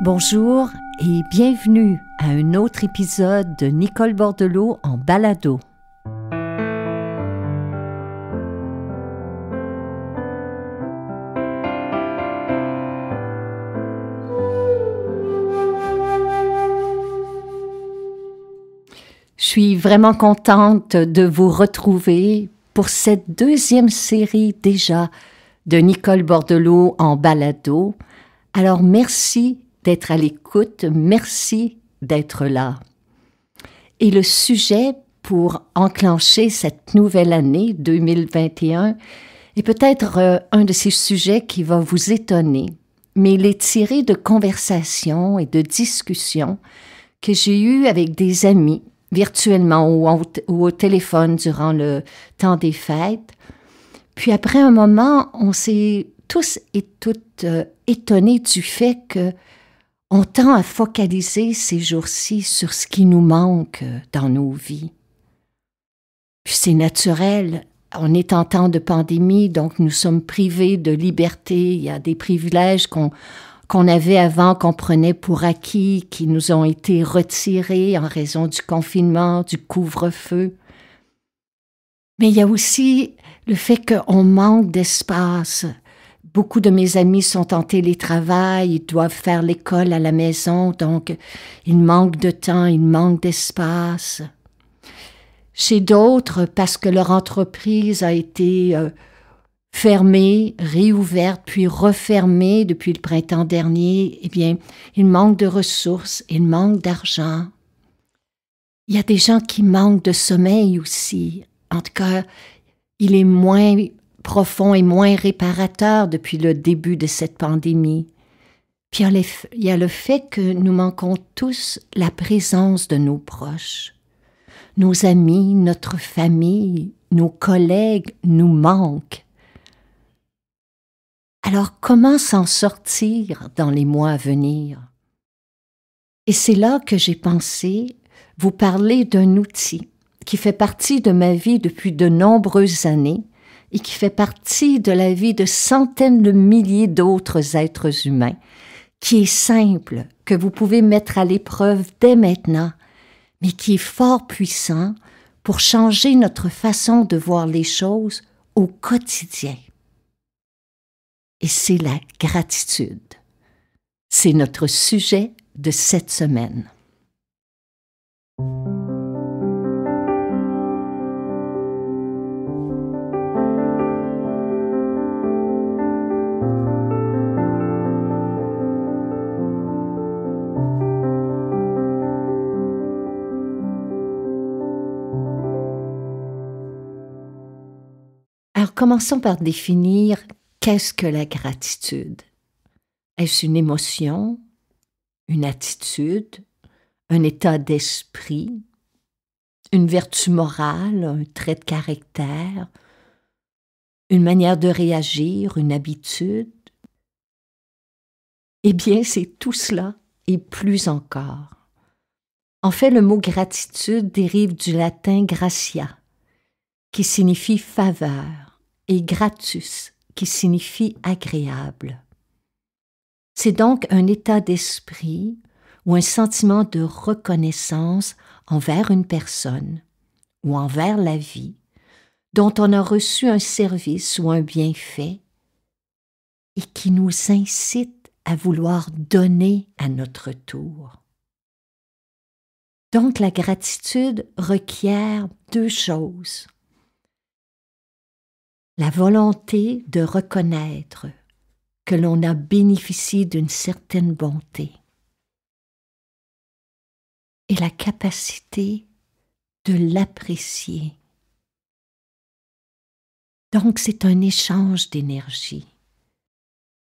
Bonjour et bienvenue à un autre épisode de Nicole Bordelot en balado. Je suis vraiment contente de vous retrouver pour cette deuxième série déjà de Nicole Bordelot en balado. Alors merci d'être à l'écoute, merci d'être là. Et le sujet pour enclencher cette nouvelle année 2021 est peut-être euh, un de ces sujets qui va vous étonner, mais il est tiré de conversations et de discussions que j'ai eues avec des amis, virtuellement ou, au téléphone durant le temps des fêtes. Puis après un moment, on s'est tous et toutes euh, étonnés du fait que on tend à focaliser ces jours-ci sur ce qui nous manque dans nos vies. c'est naturel, on est en temps de pandémie, donc nous sommes privés de liberté, il y a des privilèges qu'on qu'on avait avant, qu'on prenait pour acquis, qui nous ont été retirés en raison du confinement, du couvre-feu. Mais il y a aussi le fait qu'on manque d'espace, Beaucoup de mes amis sont en télétravail, ils doivent faire l'école à la maison, donc ils manquent de temps, ils manquent d'espace. Chez d'autres, parce que leur entreprise a été euh, fermée, réouverte, puis refermée depuis le printemps dernier, eh bien, ils manquent de ressources, il manquent d'argent. Il y a des gens qui manquent de sommeil aussi. En tout cas, il est moins profond et moins réparateur depuis le début de cette pandémie. Puis il y a le fait que nous manquons tous la présence de nos proches. Nos amis, notre famille, nos collègues nous manquent. Alors comment s'en sortir dans les mois à venir Et c'est là que j'ai pensé vous parler d'un outil qui fait partie de ma vie depuis de nombreuses années et qui fait partie de la vie de centaines de milliers d'autres êtres humains, qui est simple, que vous pouvez mettre à l'épreuve dès maintenant, mais qui est fort puissant pour changer notre façon de voir les choses au quotidien. Et c'est la gratitude. C'est notre sujet de cette semaine. commençons par définir qu'est-ce que la gratitude. Est-ce une émotion, une attitude, un état d'esprit, une vertu morale, un trait de caractère, une manière de réagir, une habitude Eh bien, c'est tout cela et plus encore. En fait, le mot gratitude dérive du latin gratia, qui signifie faveur et gratus, qui signifie agréable. C'est donc un état d'esprit ou un sentiment de reconnaissance envers une personne ou envers la vie dont on a reçu un service ou un bienfait et qui nous incite à vouloir donner à notre tour. Donc la gratitude requiert deux choses la volonté de reconnaître que l'on a bénéficié d'une certaine bonté et la capacité de l'apprécier. Donc c'est un échange d'énergie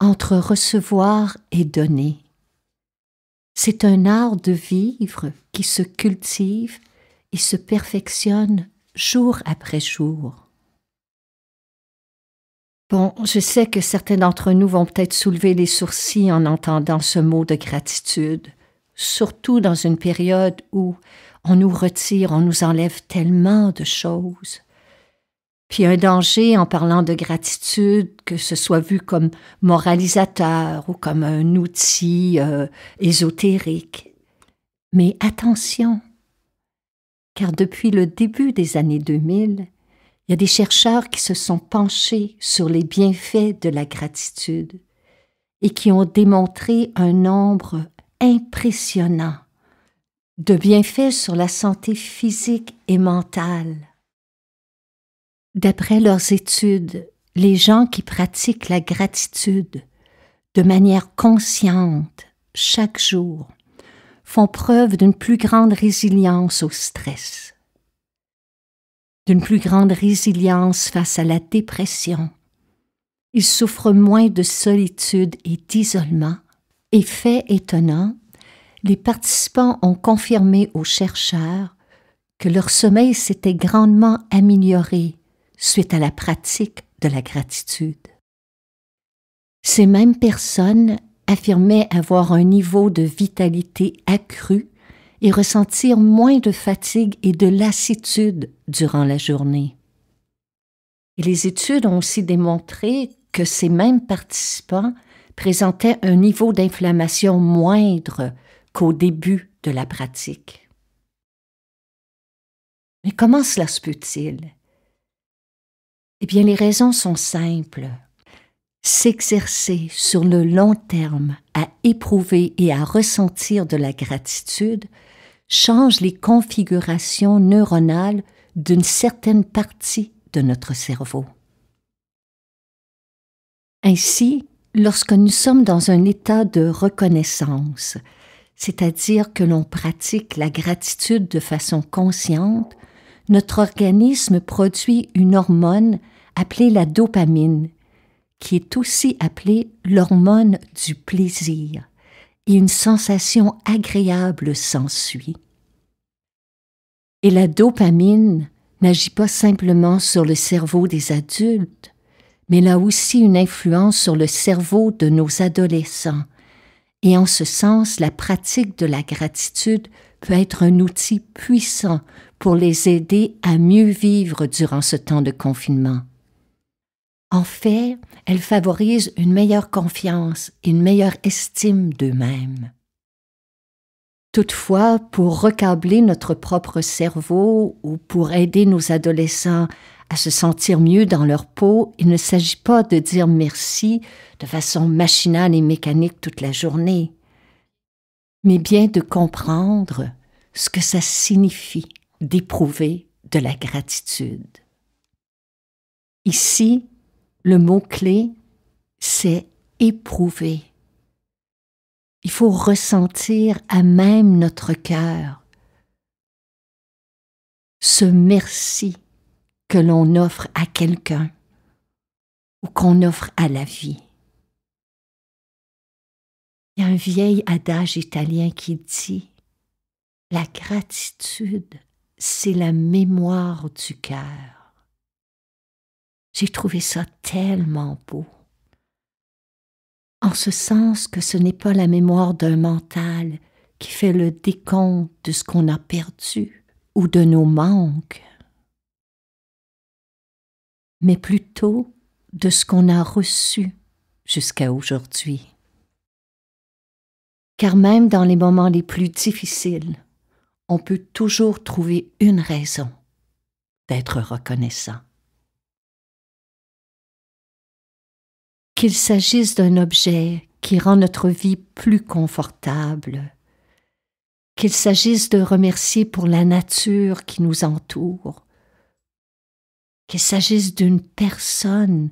entre recevoir et donner. C'est un art de vivre qui se cultive et se perfectionne jour après jour. Bon, je sais que certains d'entre nous vont peut-être soulever les sourcils en entendant ce mot de gratitude, surtout dans une période où on nous retire, on nous enlève tellement de choses. Puis un danger en parlant de gratitude, que ce soit vu comme moralisateur ou comme un outil euh, ésotérique. Mais attention, car depuis le début des années 2000, il y a des chercheurs qui se sont penchés sur les bienfaits de la gratitude et qui ont démontré un nombre impressionnant de bienfaits sur la santé physique et mentale. D'après leurs études, les gens qui pratiquent la gratitude de manière consciente chaque jour font preuve d'une plus grande résilience au stress plus grande résilience face à la dépression. Ils souffrent moins de solitude et d'isolement. Et fait étonnant, les participants ont confirmé aux chercheurs que leur sommeil s'était grandement amélioré suite à la pratique de la gratitude. Ces mêmes personnes affirmaient avoir un niveau de vitalité accru et ressentir moins de fatigue et de lassitude durant la journée. Et les études ont aussi démontré que ces mêmes participants présentaient un niveau d'inflammation moindre qu'au début de la pratique. Mais comment cela se peut-il Eh bien, les raisons sont simples. S'exercer sur le long terme à éprouver et à ressentir de la gratitude change les configurations neuronales d'une certaine partie de notre cerveau. Ainsi, lorsque nous sommes dans un état de reconnaissance, c'est-à-dire que l'on pratique la gratitude de façon consciente, notre organisme produit une hormone appelée la dopamine, qui est aussi appelée l'hormone du plaisir une sensation agréable s'ensuit. Et la dopamine n'agit pas simplement sur le cerveau des adultes, mais elle a aussi une influence sur le cerveau de nos adolescents. Et en ce sens, la pratique de la gratitude peut être un outil puissant pour les aider à mieux vivre durant ce temps de confinement. En fait, elles favorisent une meilleure confiance et une meilleure estime d'eux-mêmes. Toutefois, pour recabler notre propre cerveau ou pour aider nos adolescents à se sentir mieux dans leur peau, il ne s'agit pas de dire merci de façon machinale et mécanique toute la journée, mais bien de comprendre ce que ça signifie d'éprouver de la gratitude. Ici, le mot-clé, c'est éprouver. Il faut ressentir à même notre cœur ce merci que l'on offre à quelqu'un ou qu'on offre à la vie. Il y a un vieil adage italien qui dit La gratitude, c'est la mémoire du cœur. J'ai trouvé ça tellement beau. En ce sens que ce n'est pas la mémoire d'un mental qui fait le décompte de ce qu'on a perdu ou de nos manques, mais plutôt de ce qu'on a reçu jusqu'à aujourd'hui. Car même dans les moments les plus difficiles, on peut toujours trouver une raison d'être reconnaissant. qu'il s'agisse d'un objet qui rend notre vie plus confortable, qu'il s'agisse de remercier pour la nature qui nous entoure, qu'il s'agisse d'une personne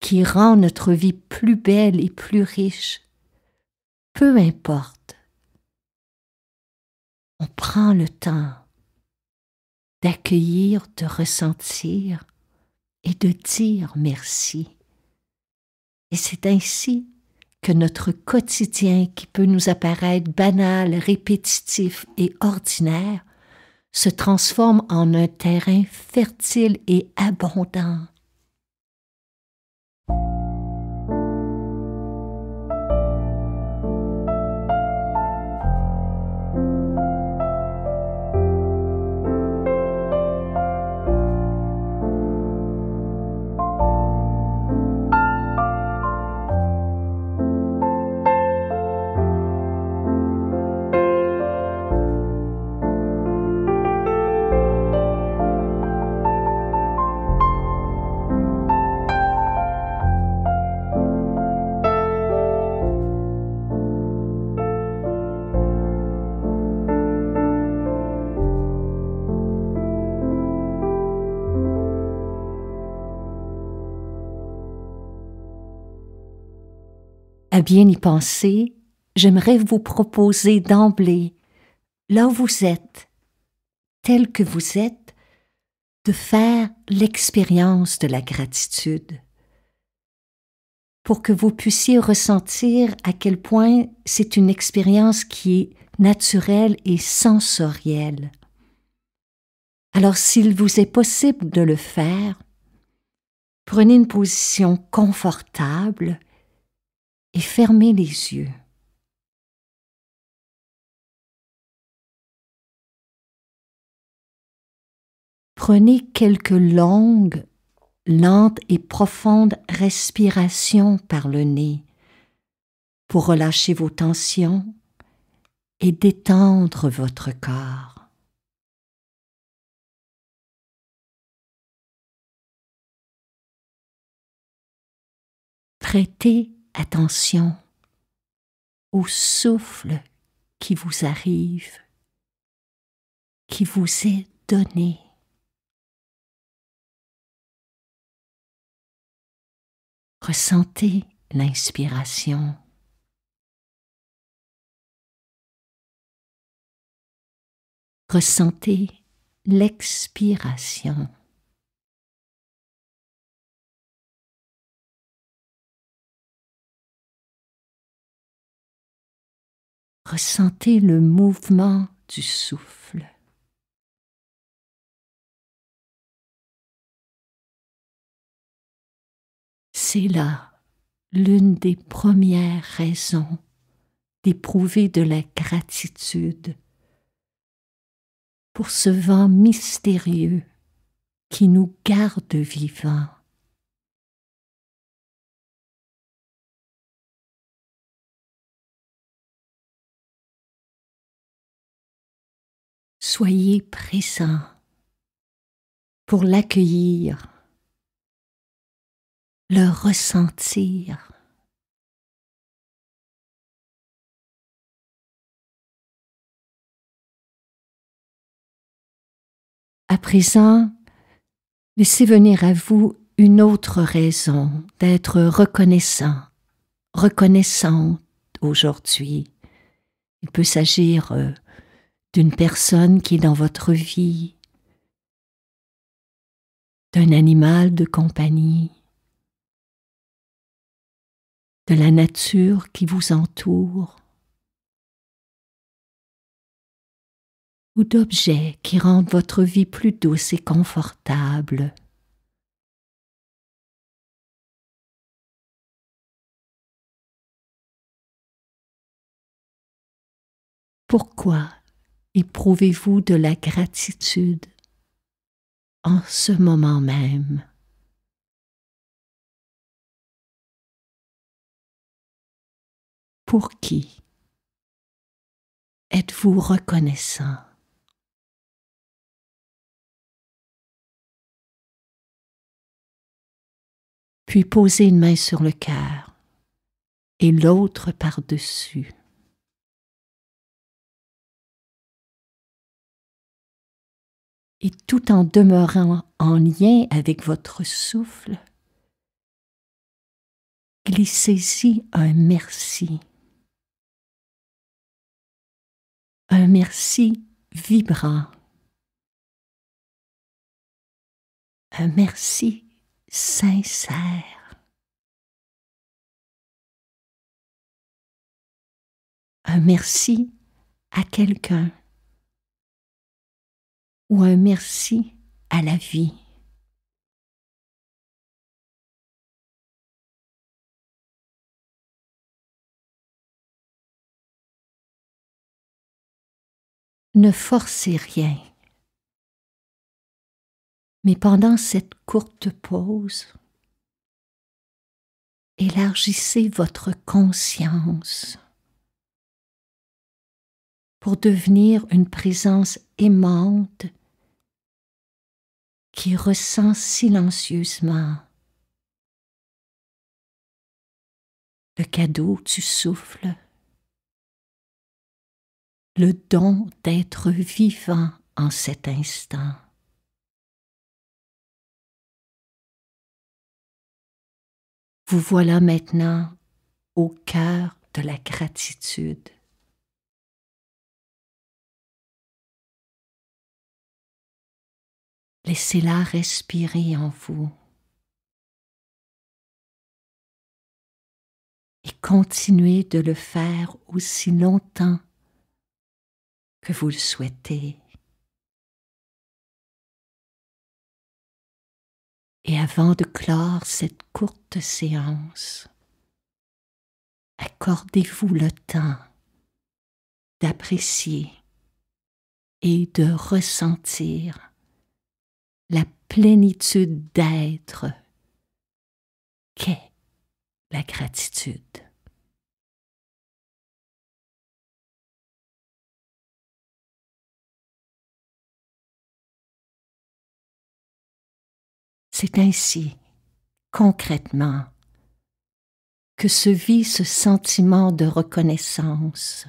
qui rend notre vie plus belle et plus riche, peu importe, on prend le temps d'accueillir, de ressentir et de dire merci. Et c'est ainsi que notre quotidien, qui peut nous apparaître banal, répétitif et ordinaire, se transforme en un terrain fertile et abondant bien y penser, j'aimerais vous proposer d'emblée, là où vous êtes, tel que vous êtes, de faire l'expérience de la gratitude pour que vous puissiez ressentir à quel point c'est une expérience qui est naturelle et sensorielle. Alors s'il vous est possible de le faire, prenez une position confortable et fermez les yeux. Prenez quelques longues, lentes et profondes respirations par le nez pour relâcher vos tensions et détendre votre corps. Prêtez attention au souffle qui vous arrive, qui vous est donné. Ressentez l'inspiration. Ressentez l'expiration. Ressentez le mouvement du souffle. C'est là l'une des premières raisons d'éprouver de la gratitude pour ce vent mystérieux qui nous garde vivants. soyez présent pour l'accueillir, le ressentir. À présent, laissez venir à vous une autre raison d'être reconnaissant, reconnaissante aujourd'hui. Il peut s'agir euh, d'une personne qui est dans votre vie, d'un animal de compagnie, de la nature qui vous entoure ou d'objets qui rendent votre vie plus douce et confortable. Pourquoi éprouvez-vous de la gratitude en ce moment même. Pour qui êtes-vous reconnaissant Puis posez une main sur le cœur et l'autre par-dessus. et tout en demeurant en lien avec votre souffle, glissez-y un merci. Un merci vibrant. Un merci sincère. un merci à quelqu'un ou un merci à la vie. Ne forcez rien. Mais pendant cette courte pause, élargissez votre conscience pour devenir une présence aimante qui ressent silencieusement le cadeau du souffle, le don d'être vivant en cet instant. Vous voilà maintenant au cœur de la gratitude. Laissez-la respirer en vous. Et continuez de le faire aussi longtemps que vous le souhaitez. Et avant de clore cette courte séance, accordez-vous le temps d'apprécier et de ressentir la plénitude d'être qu'est la gratitude. C'est ainsi, concrètement, que se vit ce sentiment de reconnaissance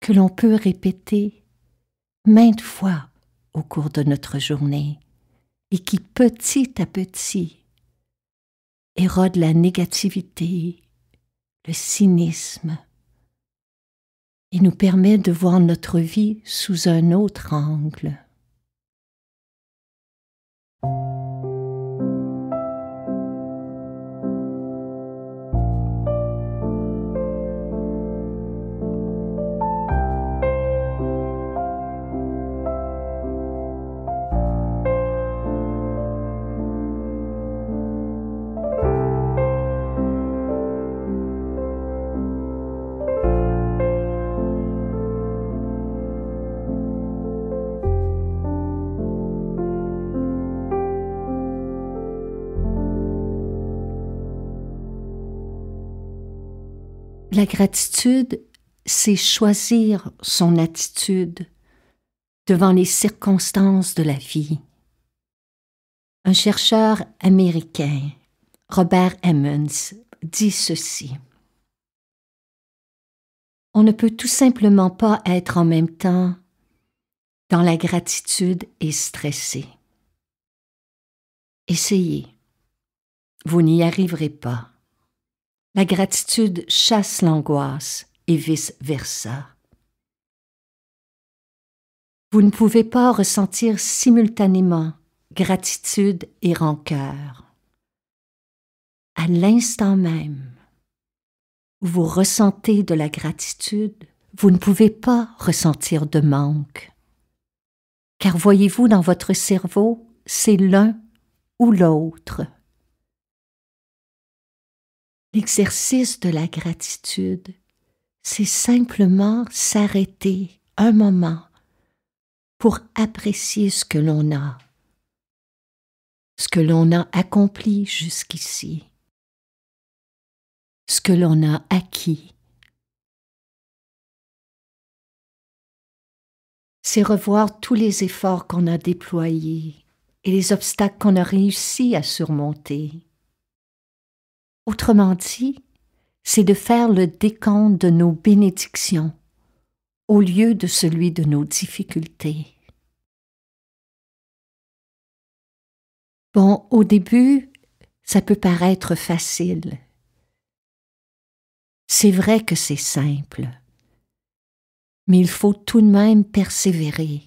que l'on peut répéter maintes fois au cours de notre journée et qui petit à petit érode la négativité, le cynisme et nous permet de voir notre vie sous un autre angle. La gratitude, c'est choisir son attitude devant les circonstances de la vie. Un chercheur américain, Robert Emmons, dit ceci. On ne peut tout simplement pas être en même temps dans la gratitude et stressé. Essayez. Vous n'y arriverez pas. La gratitude chasse l'angoisse et vice-versa. Vous ne pouvez pas ressentir simultanément gratitude et rancœur. À l'instant même où vous ressentez de la gratitude, vous ne pouvez pas ressentir de manque. Car voyez-vous dans votre cerveau, c'est l'un ou l'autre. L'exercice de la gratitude, c'est simplement s'arrêter un moment pour apprécier ce que l'on a, ce que l'on a accompli jusqu'ici, ce que l'on a acquis. C'est revoir tous les efforts qu'on a déployés et les obstacles qu'on a réussi à surmonter Autrement dit, c'est de faire le décompte de nos bénédictions au lieu de celui de nos difficultés. Bon, au début, ça peut paraître facile. C'est vrai que c'est simple, mais il faut tout de même persévérer.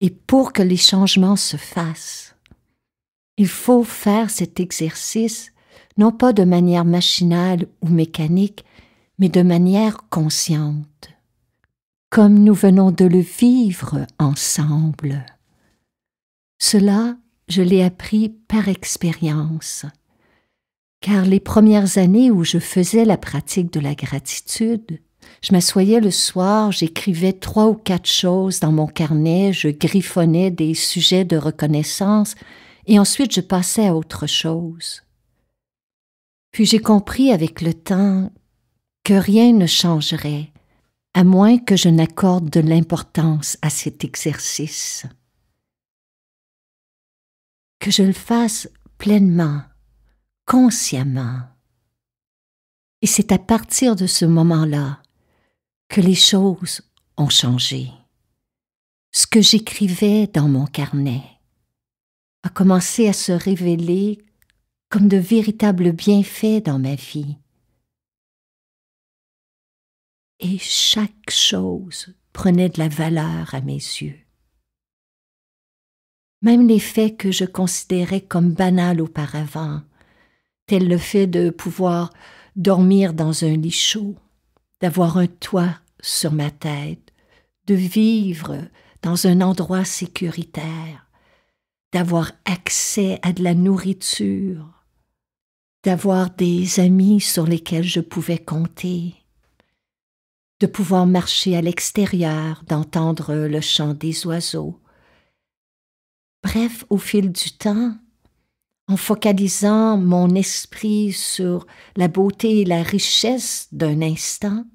Et pour que les changements se fassent, il faut faire cet exercice non pas de manière machinale ou mécanique, mais de manière consciente, comme nous venons de le vivre ensemble. Cela, je l'ai appris par expérience, car les premières années où je faisais la pratique de la gratitude, je m'assoyais le soir, j'écrivais trois ou quatre choses dans mon carnet, je griffonnais des sujets de reconnaissance, et ensuite je passais à autre chose. Puis j'ai compris avec le temps que rien ne changerait, à moins que je n'accorde de l'importance à cet exercice. Que je le fasse pleinement, consciemment. Et c'est à partir de ce moment-là que les choses ont changé. Ce que j'écrivais dans mon carnet, a commencé à se révéler comme de véritables bienfaits dans ma vie. Et chaque chose prenait de la valeur à mes yeux. Même les faits que je considérais comme banals auparavant, tel le fait de pouvoir dormir dans un lit chaud, d'avoir un toit sur ma tête, de vivre dans un endroit sécuritaire, d'avoir accès à de la nourriture, d'avoir des amis sur lesquels je pouvais compter, de pouvoir marcher à l'extérieur, d'entendre le chant des oiseaux. Bref, au fil du temps, en focalisant mon esprit sur la beauté et la richesse d'un instant,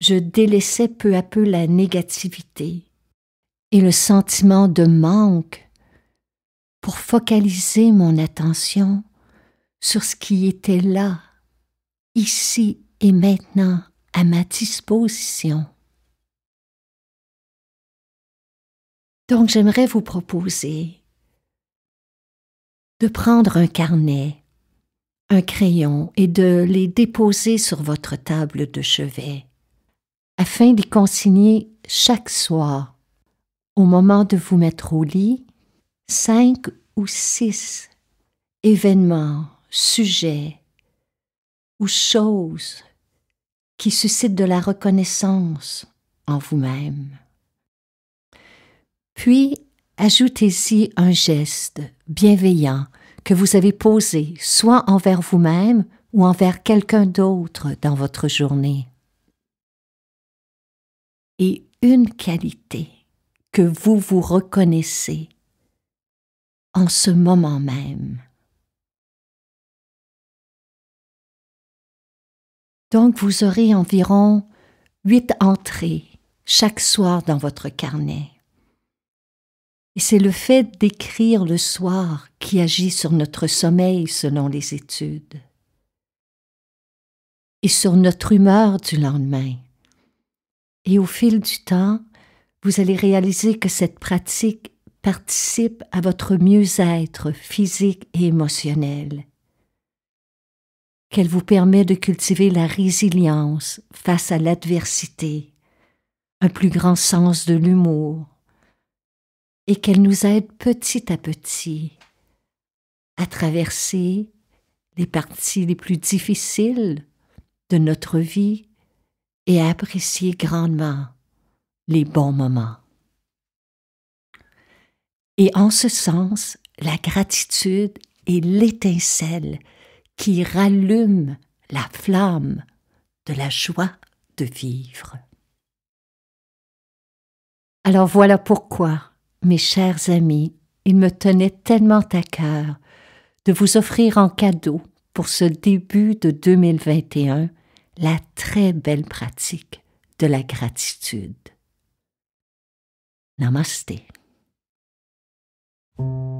je délaissais peu à peu la négativité et le sentiment de manque pour focaliser mon attention sur ce qui était là, ici et maintenant, à ma disposition. Donc j'aimerais vous proposer de prendre un carnet, un crayon et de les déposer sur votre table de chevet afin d'y consigner chaque soir, au moment de vous mettre au lit, cinq ou six événements, sujets ou choses qui suscitent de la reconnaissance en vous-même. Puis, ajoutez-y un geste bienveillant que vous avez posé soit envers vous-même ou envers quelqu'un d'autre dans votre journée. Et une qualité que vous vous reconnaissez en ce moment même. Donc vous aurez environ huit entrées chaque soir dans votre carnet. Et c'est le fait d'écrire le soir qui agit sur notre sommeil selon les études et sur notre humeur du lendemain. Et au fil du temps, vous allez réaliser que cette pratique participe à votre mieux-être physique et émotionnel, qu'elle vous permet de cultiver la résilience face à l'adversité, un plus grand sens de l'humour, et qu'elle nous aide petit à petit à traverser les parties les plus difficiles de notre vie et à apprécier grandement les bons moments. Et en ce sens, la gratitude est l'étincelle qui rallume la flamme de la joie de vivre. Alors voilà pourquoi, mes chers amis, il me tenait tellement à cœur de vous offrir en cadeau pour ce début de 2021 la très belle pratique de la gratitude. Namaste. thank you